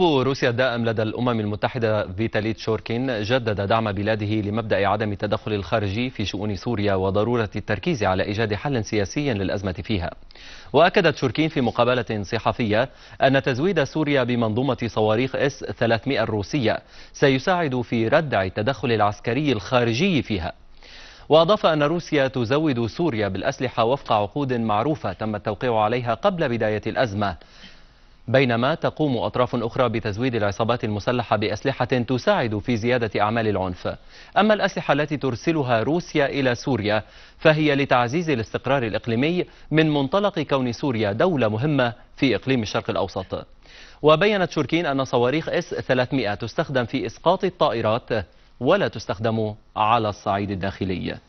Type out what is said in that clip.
روسيا الدائم لدى الأمم المتحدة فيتاليت شوركين جدد دعم بلاده لمبدأ عدم التدخل الخارجي في شؤون سوريا وضرورة التركيز على إيجاد حل سياسي للأزمة فيها وأكدت شوركين في مقابلة صحفية أن تزويد سوريا بمنظومة صواريخ اس 300 الروسية سيساعد في ردع التدخل العسكري الخارجي فيها وأضاف أن روسيا تزود سوريا بالأسلحة وفق عقود معروفة تم التوقيع عليها قبل بداية الأزمة بينما تقوم أطراف أخرى بتزويد العصابات المسلحة بأسلحة تساعد في زيادة أعمال العنف أما الأسلحة التي ترسلها روسيا إلى سوريا فهي لتعزيز الاستقرار الإقليمي من منطلق كون سوريا دولة مهمة في إقليم الشرق الأوسط وبينت شركين أن صواريخ اس 300 تستخدم في إسقاط الطائرات ولا تستخدم على الصعيد الداخلي